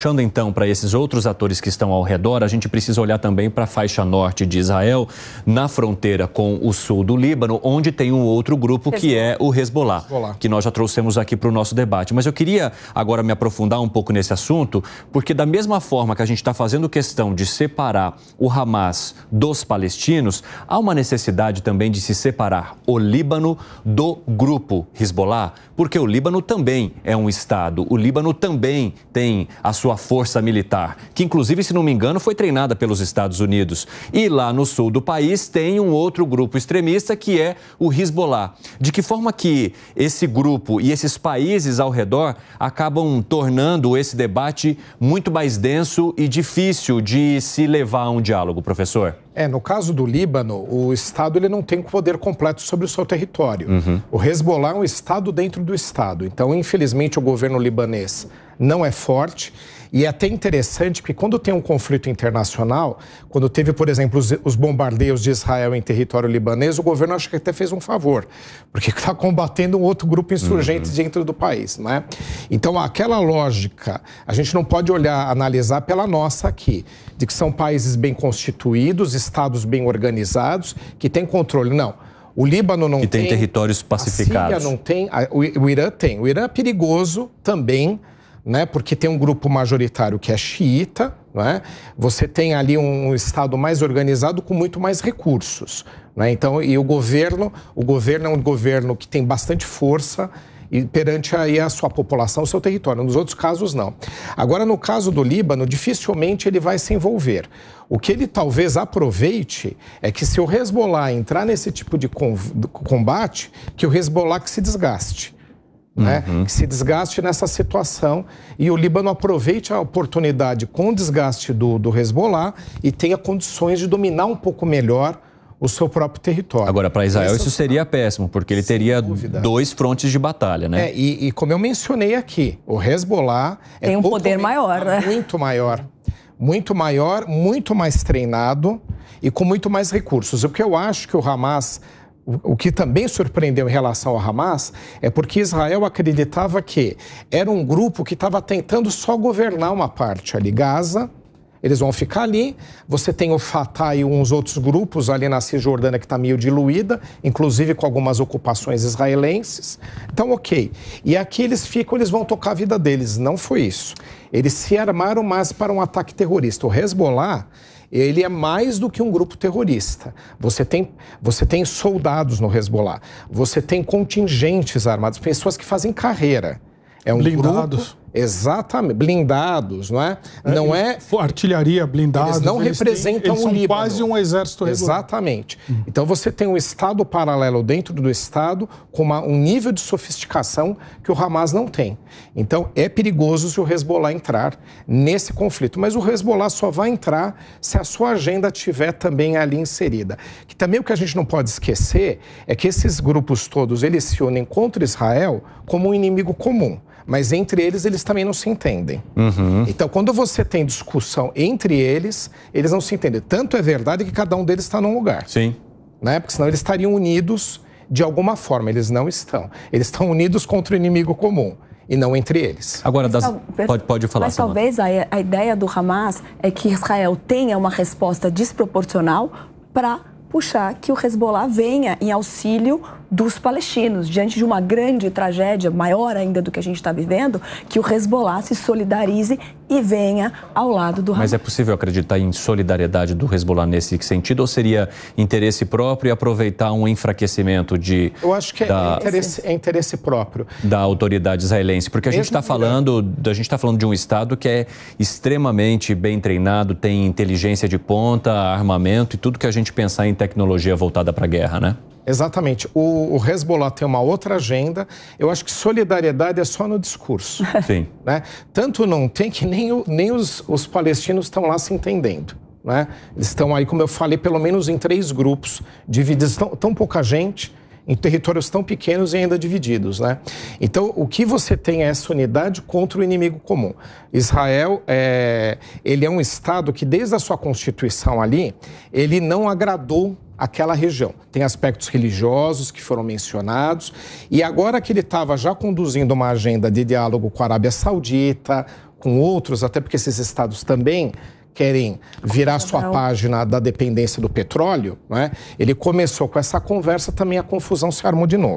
Puxando então para esses outros atores que estão ao redor, a gente precisa olhar também para a faixa norte de Israel, na fronteira com o sul do Líbano, onde tem um outro grupo que é o Hezbollah, que nós já trouxemos aqui para o nosso debate. Mas eu queria agora me aprofundar um pouco nesse assunto, porque da mesma forma que a gente está fazendo questão de separar o Hamas dos palestinos, há uma necessidade também de se separar o Líbano do grupo Hezbollah, porque o Líbano também é um Estado, o Líbano também tem a sua sua força militar, que inclusive, se não me engano, foi treinada pelos Estados Unidos. E lá no sul do país tem um outro grupo extremista que é o Hezbollah. De que forma que esse grupo e esses países ao redor acabam tornando esse debate muito mais denso e difícil de se levar a um diálogo, professor? É, no caso do Líbano, o Estado ele não tem poder completo sobre o seu território. Uhum. O Hezbollah é um Estado dentro do Estado. Então, infelizmente, o governo libanês não é forte. E é até interessante porque quando tem um conflito internacional, quando teve, por exemplo, os, os bombardeios de Israel em território libanês, o governo acho que até fez um favor, porque está combatendo um outro grupo insurgente uhum. dentro do país, né? Então, aquela lógica, a gente não pode olhar, analisar pela nossa aqui, de que são países bem constituídos, estados bem organizados, que têm controle. Não. O Líbano não tem. Que tem territórios pacificados. A Síria não tem, o Irã tem. O Irã é perigoso também né? Porque tem um grupo majoritário que é xiita, é? Você tem ali um estado mais organizado com muito mais recursos, é? Então, e o governo, o governo é um governo que tem bastante força e perante aí a sua população, o seu território. Nos outros casos, não. Agora, no caso do Líbano, dificilmente ele vai se envolver. O que ele talvez aproveite é que se o Hezbollah entrar nesse tipo de combate, que o Hezbollah que se desgaste. Né, uhum. que se desgaste nessa situação e o Líbano aproveite a oportunidade com o desgaste do, do Hezbollah e tenha condições de dominar um pouco melhor o seu próprio território. Agora, para Israel, Essa... É isso seria péssimo, porque ele Sem teria dúvida. dois frontes de batalha, né? É, e, e, como eu mencionei aqui, o Hezbollah é tem é um poder maior, né? Muito maior. Muito maior, muito mais treinado e com muito mais recursos. O que eu acho que o Hamas o que também surpreendeu em relação ao Hamas é porque Israel acreditava que era um grupo que estava tentando só governar uma parte ali, Gaza, eles vão ficar ali. Você tem o Fatah e uns outros grupos ali na Cisjordânia que está meio diluída, inclusive com algumas ocupações israelenses. Então, ok. E aqui eles ficam, eles vão tocar a vida deles. Não foi isso. Eles se armaram mais para um ataque terrorista. O Hezbollah ele é mais do que um grupo terrorista. Você tem, você tem soldados no Hezbollah, você tem contingentes armados, pessoas que fazem carreira. É um Blindados. Exatamente, blindados, não é? é não é artilharia blindada. Eles não eles representam têm, eles o Líbano. São quase um exército regular. Exatamente. Hum. Então você tem um estado paralelo dentro do estado com uma, um nível de sofisticação que o Hamas não tem. Então é perigoso se o Hezbollah entrar nesse conflito, mas o Hezbollah só vai entrar se a sua agenda tiver também ali inserida. Que também o que a gente não pode esquecer é que esses grupos todos eles se unem contra Israel como um inimigo comum mas entre eles eles também não se entendem. Uhum. Então, quando você tem discussão entre eles, eles não se entendem. Tanto é verdade que cada um deles está num lugar. Sim. Né? Porque senão eles estariam unidos de alguma forma. Eles não estão. Eles estão unidos contra o inimigo comum e não entre eles. Agora, das... pode, pode falar. Mas talvez a, a ideia do Hamas é que Israel tenha uma resposta desproporcional para puxar que o Hezbollah venha em auxílio dos palestinos, diante de uma grande tragédia, maior ainda do que a gente está vivendo, que o Hezbollah se solidarize e venha ao lado do Hamas. Mas é possível acreditar em solidariedade do Hezbollah nesse sentido ou seria interesse próprio aproveitar um enfraquecimento de Eu acho que é da, é, interesse, é interesse próprio da autoridade israelense, porque a tá Mesmo gente está falando, a gente está falando de um estado que é extremamente bem treinado, tem inteligência de ponta, armamento e tudo que a gente pensar em tecnologia voltada para a guerra, né? Exatamente. O, o Hezbollah tem uma outra agenda. Eu acho que solidariedade é só no discurso. Sim. Né? Tanto não tem que nem, o, nem os, os palestinos estão lá se entendendo. Né? Eles estão aí, como eu falei, pelo menos em três grupos, divididos. Tão, tão pouca gente, em territórios tão pequenos e ainda divididos. Né? Então, o que você tem é essa unidade contra o inimigo comum. Israel é, ele é um Estado que, desde a sua constituição ali, ele não agradou aquela região. Tem aspectos religiosos que foram mencionados, e agora que ele estava já conduzindo uma agenda de diálogo com a Arábia Saudita, com outros, até porque esses estados também querem virar sua página da dependência do petróleo, né? ele começou com essa conversa, também a confusão se armou de novo.